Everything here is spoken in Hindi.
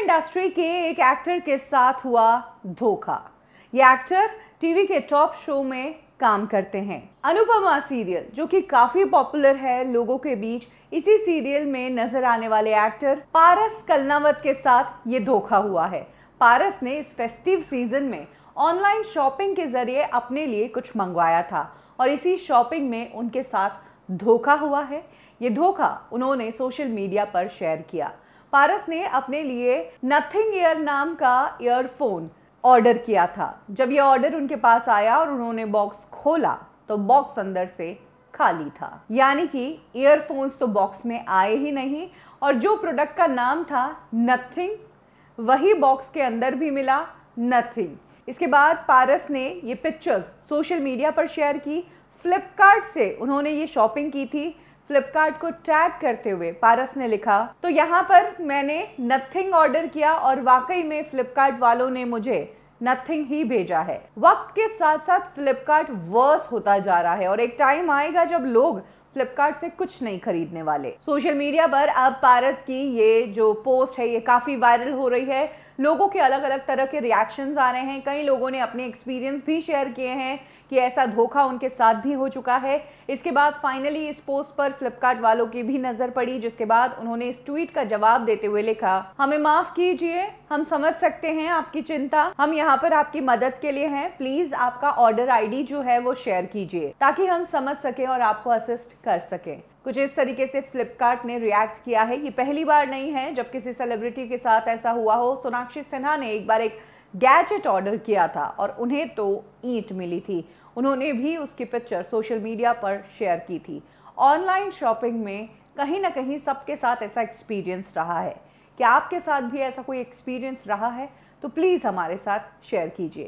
इंडस्ट्री के एक एक्टर के साथ हुआ धोखा ये एक्टर टीवी के टॉप शो में काम करते हैं अनुपमा सीरियल जो कि काफी पॉपुलर है लोगों के बीच इसी सीरियल में नजर आने वाले एक्टर पारस कलनावत के साथ ये धोखा हुआ है पारस ने इस फेस्टिव सीजन में ऑनलाइन शॉपिंग के जरिए अपने लिए कुछ मंगवाया था और इसी शॉपिंग में उनके साथ धोखा हुआ है ये धोखा उन्होंने सोशल मीडिया पर शेयर किया पारस ने अपने लिए नथिंग ईयर नाम का ईयरफोन ऑर्डर किया था जब ये ऑर्डर उनके पास आया और उन्होंने बॉक्स खोला तो बॉक्स अंदर से खाली था यानी कि ईयरफोन्स तो बॉक्स में आए ही नहीं और जो प्रोडक्ट का नाम था नथिंग वही बॉक्स के अंदर भी मिला नथिंग इसके बाद पारस ने ये पिक्चर्स सोशल मीडिया पर शेयर की फ्लिपकार्ट से उन्होंने ये शॉपिंग की थी फ्लिपकार्ट को टैग करते हुए पारस ने लिखा तो यहाँ पर मैंने नथिंग ऑर्डर किया और वाकई में फ्लिपकार्ट वालों ने मुझे नथिंग ही भेजा है वक्त के साथ साथ फ्लिपकार्ट वर्स होता जा रहा है और एक टाइम आएगा जब लोग फ्लिपकार्ट से कुछ नहीं खरीदने वाले सोशल मीडिया पर अब पारस की ये जो पोस्ट है ये काफ़ी वायरल हो रही है लोगों के अलग अलग तरह के रिएक्शंस आ रहे हैं कई लोगों ने अपने एक्सपीरियंस भी शेयर किए हैं कि ऐसा धोखा उनके साथ भी हो चुका है इसके बाद फाइनली इस पोस्ट पर फ्लिपकार्ट वालों की भी नजर पड़ी जिसके बाद उन्होंने इस ट्वीट का जवाब देते हुए लिखा हमें माफ कीजिए हम समझ सकते हैं आपकी चिंता हम यहाँ पर आपकी मदद के लिए हैं प्लीज आपका ऑर्डर आईडी जो है वो शेयर कीजिए ताकि हम समझ सके और आपको असिस्ट कर सके कुछ इस तरीके से फ्लिपकार्ट ने रिएक्ट किया है ये पहली बार नहीं है जब किसी सेलिब्रिटी के साथ ऐसा हुआ हो सोनाक्षी सिन्हा ने एक बार एक गैजेट ऑर्डर किया था और उन्हें तो ईंट मिली थी उन्होंने भी उसकी पिक्चर सोशल मीडिया पर शेयर की थी ऑनलाइन शॉपिंग में कहीं ना कहीं सबके साथ ऐसा एक्सपीरियंस रहा है क्या आपके साथ भी ऐसा कोई एक्सपीरियंस रहा है तो प्लीज़ हमारे साथ शेयर कीजिए